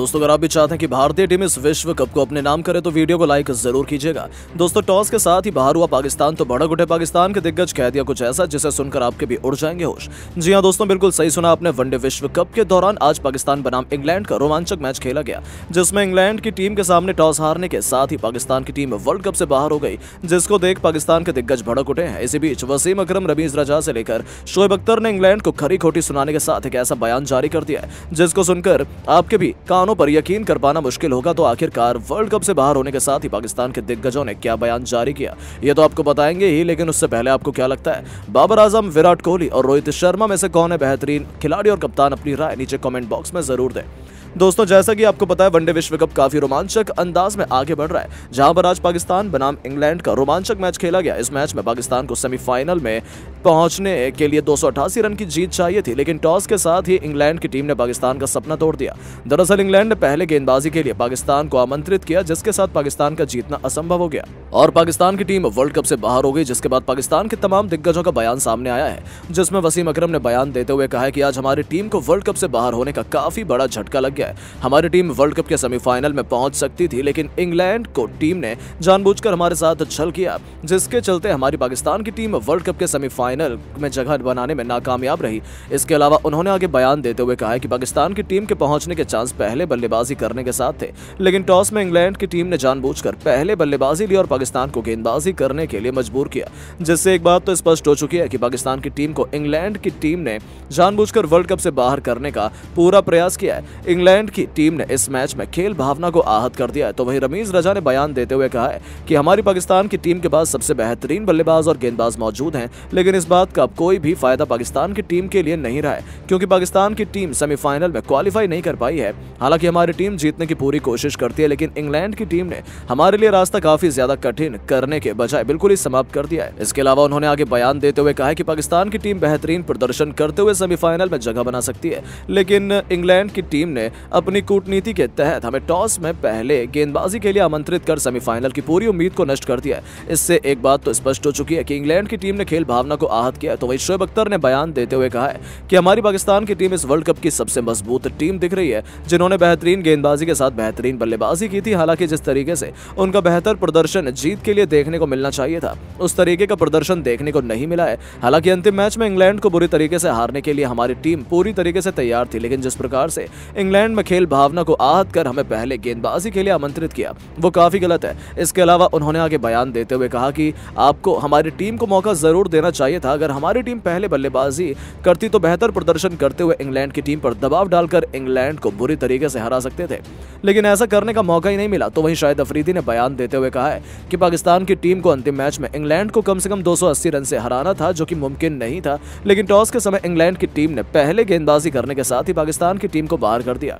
दोस्तों अगर आप भी चाहते हैं कि भारतीय टीम इस विश्व कप को अपने नाम करे तो वीडियो को लाइक जरूर कीजिएगा दोस्तों टॉस के साथ ही बाहर हुआ पाकिस्तान तो बड़ा उठे पाकिस्तान के दिग्गज कह दिया कुछ ऐसा जिसे सुनकर आपके भी उड़ जाएंगे होश जी हाँ दोस्तों बिल्कुल सही सुना आपने वनडे विश्व कप के दौरान आज पाकिस्तान बनाम इंग्लैंड का रोमांचक मैच खेला गया जिसमें इंग्लैंड की टीम के सामने टॉस हारने के साथ ही पाकिस्तान की टीम वर्ल्ड कप से बाहर हो गई जिसको देख पाकिस्तान के दिग्गज भड़क उठे हैं इसी बीच वसीम अक्रम रमीज रजा से लेकर शोएब अख्तर ने इंग्लैंड को खरी खोटी सुनाने के साथ एक ऐसा बयान जारी कर दिया जिसको सुनकर आपके भी कानों बयानों पर यकीन कर पाना मुश्किल होगा तो आखिरकार वर्ल्ड कप से बाहर होने के साथ ही पाकिस्तान के दिग्गजों ने क्या बयान जारी किया ये तो आपको बताएंगे ही लेकिन उससे पहले आपको क्या लगता है बाबर आजम विराट कोहली और रोहित शर्मा में से कौन है बेहतरीन खिलाड़ी और कप्तान अपनी राय नीचे कॉमेंट बॉक्स में जरूर दें दोस्तों जैसा कि आपको पता है वनडे विश्व कप काफी रोमांचक अंदाज में आगे बढ़ रहा है जहां पर आज पाकिस्तान बनाम इंग्लैंड का रोमांचक मैच खेला गया इस मैच में पाकिस्तान को सेमीफाइनल में पहुंचने के लिए दो रन की जीत चाहिए थी लेकिन टॉस के साथ ही इंग्लैंड की टीम ने पाकिस्तान का सपना तोड़ दिया दरअसल इंग्लैंड ने पहले गेंदबाजी के लिए पाकिस्तान को आमंत्रित किया जिसके साथ पाकिस्तान का जीतना असंभव हो गया और पाकिस्तान की टीम वर्ल्ड कप से बाहर हो गई जिसके बाद पाकिस्तान के तमाम दिग्गजों का बयान सामने आया है जिसमें वसीम अक्रम ने बयान देते हुए कहा कि आज हमारी टीम को वर्ल्ड कप से बाहर होने का काफी बड़ा झटका लग है हमारी टीम वर्ल्ड कप के सेमीफाइनल में पहुंच सकती थी लेकिन इंग्लैंड को टीम ने जानबूझकर हमारे साथ छल किया जिसके चलते हमारी पाकिस्तान की टीम वर्ल्ड कप के सेमीफाइनल में जगह बनाने में नाकामयाब रही इसके अलावा उन्होंने आगे बयान देते हुए कहा कि पाकिस्तान की टीम के पहुंचने के चांस पहले बल्लेबाजी करने के साथ थे लेकिन टॉस में इंग्लैंड की टीम ने जानबूझ पहले बल्लेबाजी ली और पाकिस्तान को गेंदबाजी करने के लिए मजबूर किया जिससे एक बात तो स्पष्ट हो चुकी है कि पाकिस्तान की टीम को इंग्लैंड की टीम ने जानबूझकर वर्ल्ड कप से बाहर करने का पूरा प्रयास किया है इंग्लैंड इंग्लैंड की टीम ने इस मैच में खेल भावना को आहत कर दिया है तो वहीं रमीज रजा ने बयान देते हुए कहा है कि हमारी पाकिस्तान की टीम के पास सबसे बेहतरीन बल्लेबाज और गेंदबाज मौजूद हैं लेकिन इस बात का कोई भी फायदा पाकिस्तान की टीम के लिए नहीं रहा है क्योंकि पाकिस्तान की टीम सेमीफाइनल में क्वालिफाई नहीं कर पाई है हालांकि हमारी टीम जीतने की पूरी कोशिश करती है लेकिन इंग्लैंड की टीम ने हमारे लिए रास्ता काफी ज्यादा कठिन करने के बजाय बिल्कुल ही समाप्त कर दिया है इसके अलावा उन्होंने आगे बयान देते हुए कहा है कि पाकिस्तान की टीम बेहतरीन प्रदर्शन करते हुए सेमीफाइनल में जगह बना सकती है लेकिन इंग्लैंड की टीम ने अपनी कूटनीति के तहत हमें टॉस में पहले गेंदबाजी के लिए आमंत्रित कर सेमीफाइनल की पूरी उम्मीद को नष्ट कर दिया इससे एक बात तो स्पष्ट हो चुकी है कि इंग्लैंड की टीम ने खेल भावना को आहत किया तो वही शोएब अख्तर ने बयान देते हुए कहा है कि हमारी पाकिस्तान की टीम इस वर्ल्ड कप की सबसे मजबूत टीम दिख रही है जिन्होंने बेहतरीन गेंदबाजी के साथ बेहतरीन बल्लेबाजी की थी हालांकि जिस तरीके से उनका बेहतर प्रदर्शन जीत के लिए देखने को मिलना चाहिए था उस तरीके का प्रदर्शन देखने को नहीं मिला है हालांकि अंतिम मैच में इंग्लैंड को बुरी तरीके से हारने के लिए हमारी टीम पूरी तरीके से तैयार थी लेकिन जिस प्रकार से इंग्लैंड इंग्लैंड में खेल भावना को आहत कर हमें पहले गेंदबाजी के लिए आमंत्रित किया वो काफ़ी गलत है इसके अलावा उन्होंने आगे बयान देते हुए कहा कि आपको हमारी टीम को मौका ज़रूर देना चाहिए था अगर हमारी टीम पहले बल्लेबाजी करती तो बेहतर प्रदर्शन करते हुए इंग्लैंड की टीम पर दबाव डालकर इंग्लैंड को बुरी तरीके से हरा सकते थे लेकिन ऐसा करने का मौका ही नहीं मिला तो वहीं शायद अफरीदी ने बयान देते हुए कहा है कि पाकिस्तान की टीम को अंतिम मैच में इंग्लैंड को कम से कम 280 रन से हराना था जो कि मुमकिन नहीं था लेकिन टॉस के समय इंग्लैंड की टीम ने पहले गेंदबाजी करने के साथ ही पाकिस्तान की टीम को बाहर कर दिया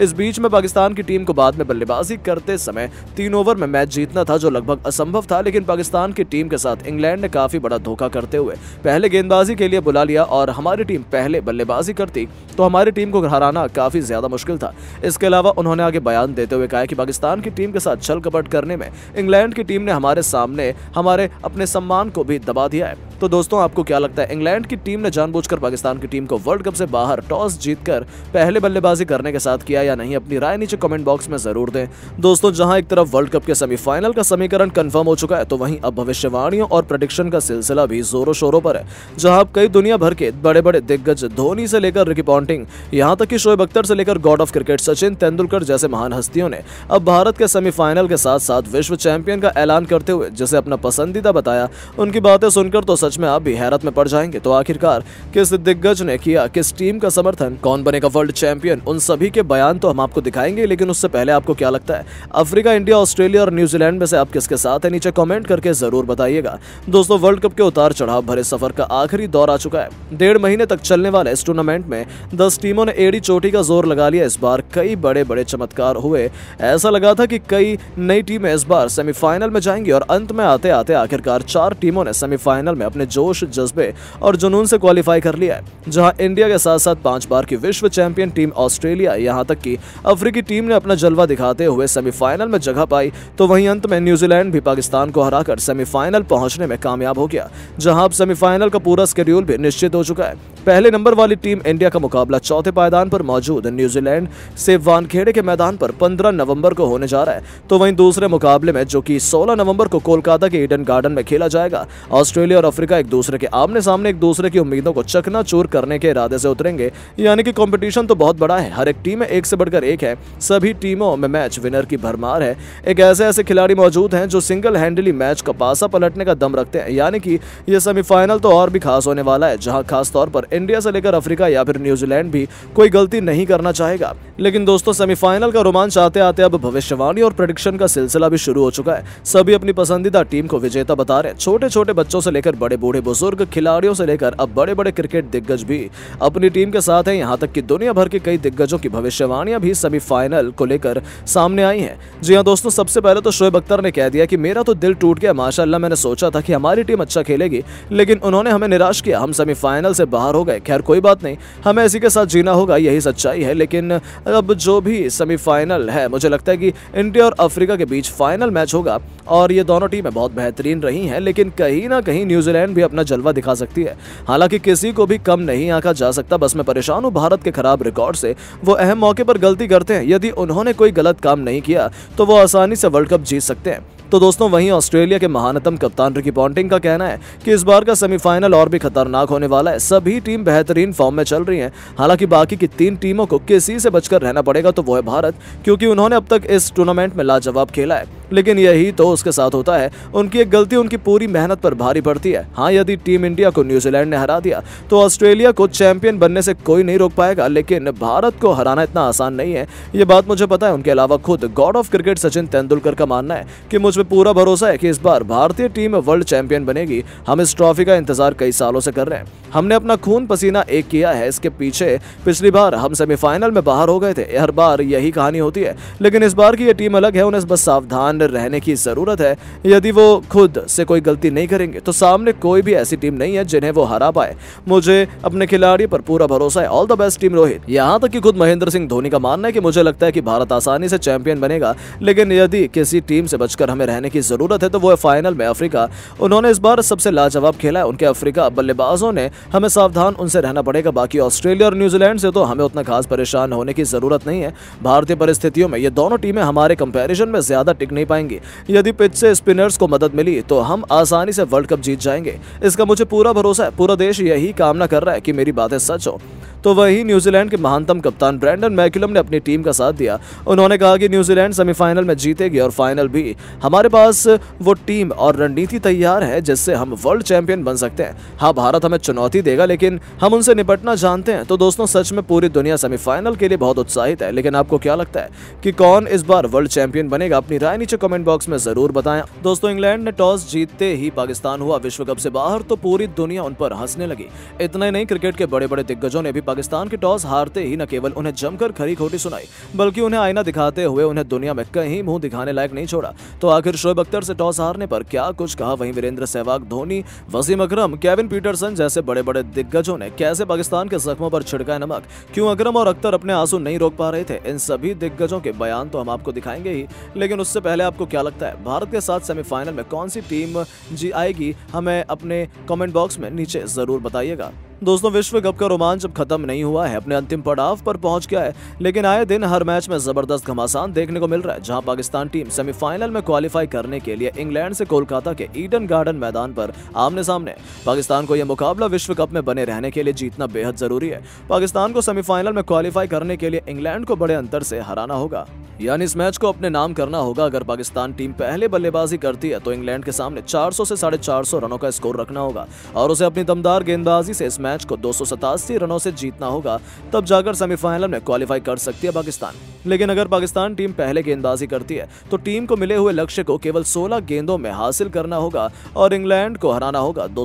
इस बीच में पाकिस्तान की टीम को बाद में बल्लेबाजी करते समय तीन ओवर में मैच जीतना था जो लगभग असंभव था लेकिन पाकिस्तान की टीम के साथ इंग्लैंड ने काफी बड़ा धोखा करते हुए पहले गेंदबाजी के लिए बुला लिया और हमारी टीम पहले बल्लेबाजी करती तो हमारी टीम को हराना काफी ज्यादा मुश्किल था इसके अलावा उन्होंने आगे बयान देते हुए कहा कि पाकिस्तान की टीम के साथ छल कपट करने में इंग्लैंड की टीम ने हमारे सामने हमारे अपने सम्मान को भी दबा दिया है तो दोस्तों आपको क्या लगता है इंग्लैंड की टीम ने जानबूझकर पाकिस्तान की टीम को वर्ल्ड कप से बाहर टॉस जीतकर पहले बल्लेबाजी करने के साथ किया किया या नहीं अपनी राय नीचे कमेंट बॉक्स में जरूर दें दोस्तों जहां एक तरफ वर्ल्ड कप के सेमीफाइनल का समीकरण कंफर्म हो चुका है तो वहीं अब भविष्यवाणियों और प्रडिक्शन का सिलसिला भी जोरों शोरों पर है जहां अब कई दुनिया भर के बड़े बड़े दिग्गज धोनी से लेकर रिकी पॉन्टिंग यहाँ तक कि शोएब अख्तर से लेकर god of cricket Sachin Tendulkar जैसे महान हस्तियों ने अब भारत के सेमीफाइनल के साथ साथ विश्व चैंपियन का ऐलान करते हुए जिसे अपना पसंदीदा बताया उनकी बातें सुनकर तो सच में आप भी हैरत में पड़ जाएंगे तो आखिरकार किस दिग्गज ने किया किस टीम का समर्थन कौन बनेगा वर्ल्ड चैंपियन उन सभी के बयान प्लान तो हम आपको दिखाएंगे लेकिन उससे पहले आपको क्या लगता है अफ्रीका इंडिया ऑस्ट्रेलिया और न्यूजीलैंड में से आप किसके साथ है नीचे कमेंट करके जरूर बताइएगा दोस्तों वर्ल्ड कप के उतार चढ़ाव भरे सफर का आखिरी दौर आ चुका है डेढ़ महीने तक चलने वाले इस टूर्नामेंट में दस टीमों ने एड़ी चोटी का जोर लगा लिया इस बार कई बड़े बड़े चमत्कार हुए ऐसा लगा था कि कई नई टीमें इस बार सेमीफाइनल में जाएंगी और अंत में आते आते आखिरकार चार टीमों ने सेमीफाइनल में अपने जोश जज्बे और जुनून से क्वालिफाई कर लिया है जहां इंडिया के साथ साथ पांच बार की विश्व चैंपियन टीम ऑस्ट्रेलिया यहां तक जबकि अफ्रीकी टीम ने अपना जलवा दिखाते हुए सेमीफाइनल में जगह पाई तो वहीं अंत में न्यूजीलैंड भी पाकिस्तान को हराकर सेमीफाइनल पहुंचने में कामयाब हो गया जहां अब सेमीफाइनल का पूरा स्केड्यूल भी निश्चित हो चुका है पहले नंबर वाली टीम इंडिया का मुकाबला चौथे पायदान पर मौजूद न्यूजीलैंड से वानखेड़े के मैदान पर 15 नवंबर को होने जा रहा है तो वहीं दूसरे मुकाबले में जो कि 16 नवंबर को कोलकाता के ईडन गार्डन में खेला जाएगा ऑस्ट्रेलिया और अफ्रीका एक दूसरे के आमने सामने एक दूसरे की उम्मीदों को चकनाचूर करने के इरादे से उतरेंगे यानी कि कॉम्पिटिशन तो बहुत बड़ा है हर एक टीम में एक से बढ़कर एक है सभी टीमों में मैच विनर की भरमार है एक ऐसे ऐसे खिलाड़ी मौजूद हैं जो सिंगल हैंडली मैच का पासा पलटने का दम रखते हैं यानी कि यह सेमीफाइनल तो और भी खास होने वाला है जहां खास तौर पर इंडिया से लेकर अफ्रीका या फिर न्यूजीलैंड भी कोई गलती नहीं करना चाहेगा लेकिन दोस्तों सेमीफाइनल का रोमांच आते आते अब भविष्यवाणी और प्रडिक्शन का सिलसिला भी शुरू हो चुका है सभी अपनी पसंदीदा टीम को विजेता बता रहे हैं छोटे छोटे बच्चों से लेकर बड़े बूढ़े बुजुर्ग खिलाड़ियों से लेकर अब बड़े बड़े क्रिकेट दिग्गज भी अपनी टीम के साथ हैं यहाँ तक कि दुनिया भर के कई दिग्गजों की भविष्यवाणी कहानियां भी सेमीफाइनल को लेकर सामने आई हैं जी हाँ दोस्तों सबसे पहले तो शोएब अख्तर ने कह दिया कि मेरा तो दिल टूट गया माशाल्लाह मैंने सोचा था कि हमारी टीम अच्छा खेलेगी लेकिन उन्होंने हमें निराश किया हम सेमीफाइनल से बाहर हो गए खैर कोई बात नहीं हमें इसी के साथ जीना होगा यही सच्चाई है लेकिन अब जो भी सेमीफाइनल है मुझे लगता है कि इंडिया और अफ्रीका के बीच फाइनल मैच होगा और ये दोनों टीमें बहुत बेहतरीन रही हैं लेकिन कहीं ना कहीं न्यूजीलैंड भी अपना जलवा दिखा सकती है हालांकि किसी को भी कम नहीं आंका जा सकता बस मैं परेशान हूँ भारत के खराब रिकॉर्ड से वो अहम मौके पर पर गलती करते हैं यदि उन्होंने कोई गलत काम नहीं किया तो वो आसानी से वर्ल्ड कप जीत सकते हैं तो दोस्तों वहीं ऑस्ट्रेलिया के महानतम कप्तान रिकी पॉन्टिंग का कहना है कि इस बार का सेमीफाइनल और भी खतरनाक होने वाला है सभी टीम बेहतरीन फॉर्म में चल रही हैं हालांकि बाकी की तीन टीमों को किसी से बचकर रहना पड़ेगा तो वो है भारत क्योंकि उन्होंने अब तक इस टूर्नामेंट में लाजवाब खेला है लेकिन यही तो उसके साथ होता है उनकी एक गलती उनकी पूरी मेहनत पर भारी पड़ती है हाँ यदि टीम इंडिया को न्यूजीलैंड ने हरा दिया तो ऑस्ट्रेलिया को चैंपियन बनने से कोई नहीं रोक पाएगा लेकिन भारत को हराना इतना आसान नहीं है ये बात मुझे पता है उनके अलावा खुद god of cricket Sachin Tendulkar का मानना है कि मुझ पर पूरा भरोसा है कि इस बार भारतीय टीम वर्ल्ड चैंपियन बनेगी हम इस ट्रॉफी का इंतजार कई सालों से कर रहे हैं हमने अपना खून पसीना एक किया है इसके पीछे पिछली बार हम सेमीफाइनल में बाहर हो गए थे हर बार यही कहानी होती है लेकिन इस बार की ये टीम अलग है उन्हें बस सावधान डिसिप्लिन रहने की ज़रूरत है यदि वो खुद से कोई गलती नहीं करेंगे तो सामने कोई भी ऐसी टीम नहीं है जिन्हें वो हरा पाए मुझे अपने खिलाड़ी पर पूरा भरोसा है all the best team Rohit यहाँ तक कि खुद महेंद्र सिंह धोनी का मानना है कि मुझे लगता है कि भारत आसानी से चैंपियन बनेगा लेकिन यदि किसी टीम से बचकर हमें रहने की ज़रूरत है तो वो है फाइनल में अफ्रीका उन्होंने इस बार सबसे लाजवाब खेला है उनके अफ्रीका बल्लेबाजों ने हमें सावधान उनसे रहना पड़ेगा बाकी ऑस्ट्रेलिया और न्यूजीलैंड से तो हमें उतना खास परेशान होने की ज़रूरत नहीं है भारतीय परिस्थितियों में ये दोनों टीमें हमारे कंपेरिजन में ज़्यादा टिक नहीं पाएंगे यदि पिच से स्पिनर्स को मदद मिली तो हम आसानी से वर्ल्ड कप जीत जाएंगे इसका मुझे पूरा भरोसा है पूरा देश यही कामना कर रहा है कि मेरी बातें सच हो तो वही न्यूजीलैंड के महानतम कप्तान ब्रैंडन मैकुलम ने अपनी टीम का साथ दिया उन्होंने कहा कि न्यूजीलैंड सेमीफाइनल में जीतेगी और फाइनल भी हमारे पास वो टीम और रणनीति तैयार है जिससे हम वर्ल्ड चैंपियन बन सकते हैं हाँ भारत हमें चुनौती देगा लेकिन हम उनसे निपटना जानते हैं तो दोस्तों सच में पूरी दुनिया सेमीफाइनल के लिए बहुत उत्साहित है लेकिन आपको क्या लगता है कि कौन इस बार वर्ल्ड चैंपियन बनेगा अपनी राय नीचे कमेंट बॉक्स में जरूर बताएं दोस्तों इंग्लैंड ने टॉस जीतते ही पाकिस्तान हुआ विश्व कप से बाहर तो पूरी दुनिया उन पर हंसने लगी इतने नहीं क्रिकेट के बड़े बड़े दिग्गजों ने भी पाकिस्तान के टॉस हारते ही न केवल उन्हें जमकर खरी खोटी सुनाई बल्कि उन्हें आईना दिखाते हुए उन्हें दुनिया में कहीं मुंह दिखाने लायक नहीं छोड़ा तो आखिर शोएब अख्तर से टॉस हारने पर क्या कुछ कहा वहीं वीरेंद्र सहवाग धोनी वसीम अक्रम केविन पीटरसन जैसे बड़े बड़े दिग्गजों ने कैसे पाकिस्तान के जख्मों पर छिड़का नमक क्यों अक्रम और अख्तर अपने आंसू नहीं रोक पा रहे थे इन सभी दिग्गजों के बयान तो हम आपको दिखाएंगे ही लेकिन उससे पहले पहले आपको क्या लगता है भारत के साथ सेमीफाइनल में कौन सी टीम जी आएगी हमें अपने कमेंट बॉक्स में नीचे ज़रूर बताइएगा दोस्तों विश्व कप का रोमांच अब खत्म नहीं हुआ है अपने अंतिम पड़ाव पर पहुंच गया है लेकिन आए दिन हर मैच में जबरदस्त घमासान देखने को मिल रहा है जहां पाकिस्तान टीम सेमीफाइनल में क्वालिफाई करने के लिए इंग्लैंड से कोलकाता के ईडन गार्डन मैदान पर आमने सामने पाकिस्तान को यह मुकाबला विश्व कप में बने रहने के लिए जीतना बेहद जरूरी है पाकिस्तान को सेमीफाइनल में क्वालिफाई करने के लिए इंग्लैंड को बड़े अंतर से हराना होगा यानी इस मैच को अपने नाम करना होगा अगर पाकिस्तान टीम पहले बल्लेबाजी करती है तो इंग्लैंड के सामने सौ से साढ़े रनों का स्कोर रखना होगा और उसे अपनी दमदार गेंदबाजी से इस मैच मैच को दो रनों से जीतना होगा तब जाकर सेमीफाइनल में क्वालिफाई कर सकती है पाकिस्तान लेकिन अगर पाकिस्तान टीम पहले गेंदबाजी करती है तो टीम को मिले हुए लक्ष्य को केवल 16 गेंदों में हासिल करना होगा और इंग्लैंड को हराना होगा दो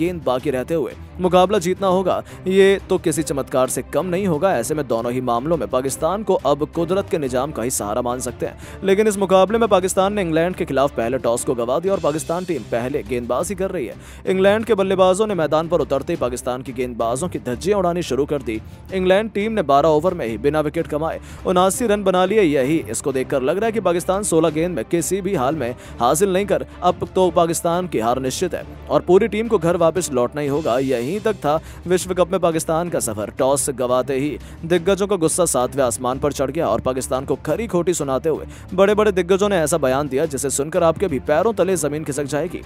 गेंद बाकी रहते हुए मुकाबला जीतना होगा ये तो किसी चमत्कार से कम नहीं होगा ऐसे में दोनों ही मामलों में पाकिस्तान को अब कुदरत के निजाम का ही सहारा मान सकते हैं लेकिन इस मुकाबले में पाकिस्तान ने इंग्लैंड के खिलाफ पहले टॉस को गवा दिया और पाकिस्तान टीम पहले गेंदबाजी कर रही है इंग्लैंड के बल्लेबाजों ने मैदान पर उतरते ही पाकिस्तान की गेंदबाजों की धज्जियां उड़ानी शुरू कर दी इंग्लैंड टीम ने 12 ओवर में ही बिना विकेट कमाए उनासी रन बना लिए यही इसको देखकर लग रहा है कि पाकिस्तान 16 गेंद में किसी भी हाल में हासिल नहीं कर अब तो पाकिस्तान की हार निश्चित है और पूरी टीम को घर वापस लौटना ही होगा यहीं तक था विश्व कप में पाकिस्तान का सफर टॉस गंवाते ही दिग्गजों का गुस्सा सातवें आसमान पर चढ़ गया और पाकिस्तान को खरी खोटी सुनाते हुए बड़े बड़े दिग्गजों ने ऐसा बयान दिया जिसे सुनकर आपके भी पैरों तले जमीन खिसक जाएगी